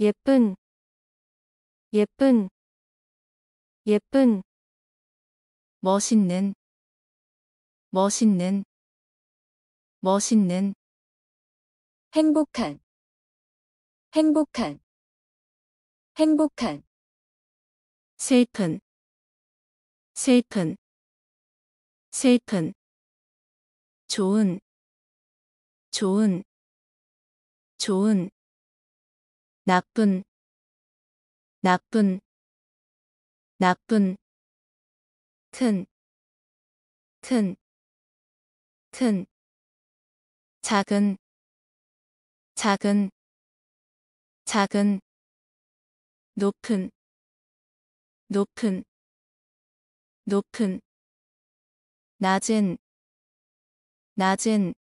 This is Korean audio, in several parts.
예쁜 예쁜 예쁜 멋있는 멋있는 멋있는 행복한 행복한 행복한 슬픈 슬픈 슬픈 좋은 좋은 좋은 나쁜 나쁜 나쁜 튼, 튼, 튼, 작은, 작은, 작은, 높은, 높은, 높은, 낮은, 낮은,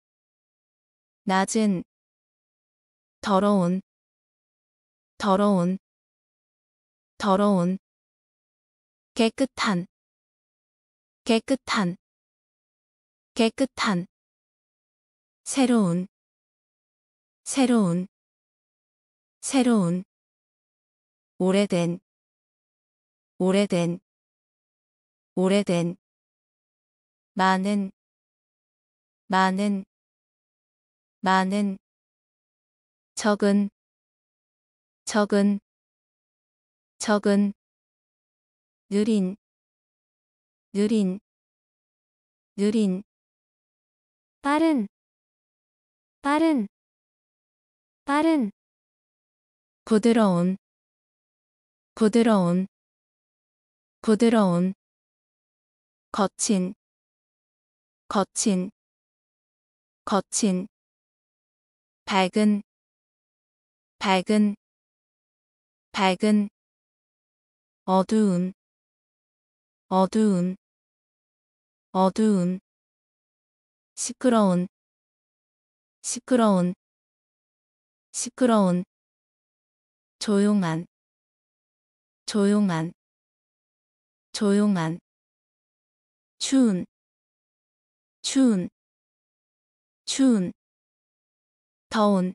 낮은, 더러운, 더러운 더러운 깨끗한 깨끗한 깨끗한 새로운 새로운 새로운 오래된 오래된 오래된 많은 많은 많은 적은 적은 적은 느린 느린 느린 빠른 빠른 빠른 부드러운 부드러운 부드러운 거친 거친 거친 밝은 밝은 밝은 어두운어두운어두운 시끄러운 시끄러운 시끄러운 조용한 조용한 조용한 추운 추운 추운 더운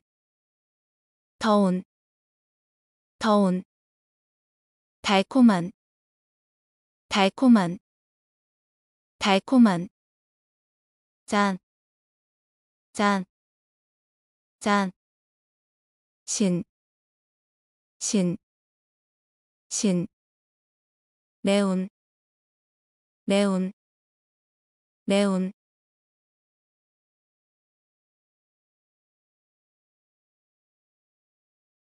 더운 더운 달콤한 달콤한 달콤한 짠, 짠, 짠, 신, 신, 신, 매운, 매운, 매운,